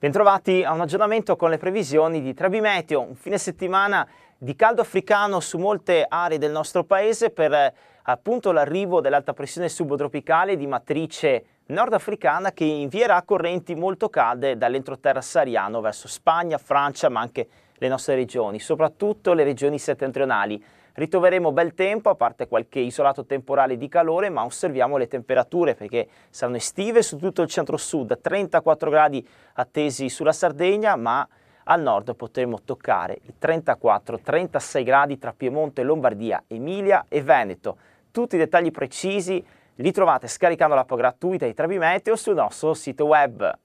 Bentrovati a un aggiornamento con le previsioni di Trabimeteo, un fine settimana di caldo africano su molte aree del nostro paese per appunto l'arrivo dell'alta pressione subtropicale di matrice nordafricana che invierà correnti molto calde dall'entroterra sahariano verso Spagna, Francia ma anche le nostre regioni, soprattutto le regioni settentrionali. Ritroveremo bel tempo, a parte qualche isolato temporale di calore, ma osserviamo le temperature perché saranno estive su tutto il centro-sud, 34 gradi attesi sulla Sardegna, ma al nord potremo toccare i 34-36 gradi tra Piemonte, Lombardia, Emilia e Veneto. Tutti i dettagli precisi li trovate scaricando l'app gratuita di Trebimeteo sul nostro sito web.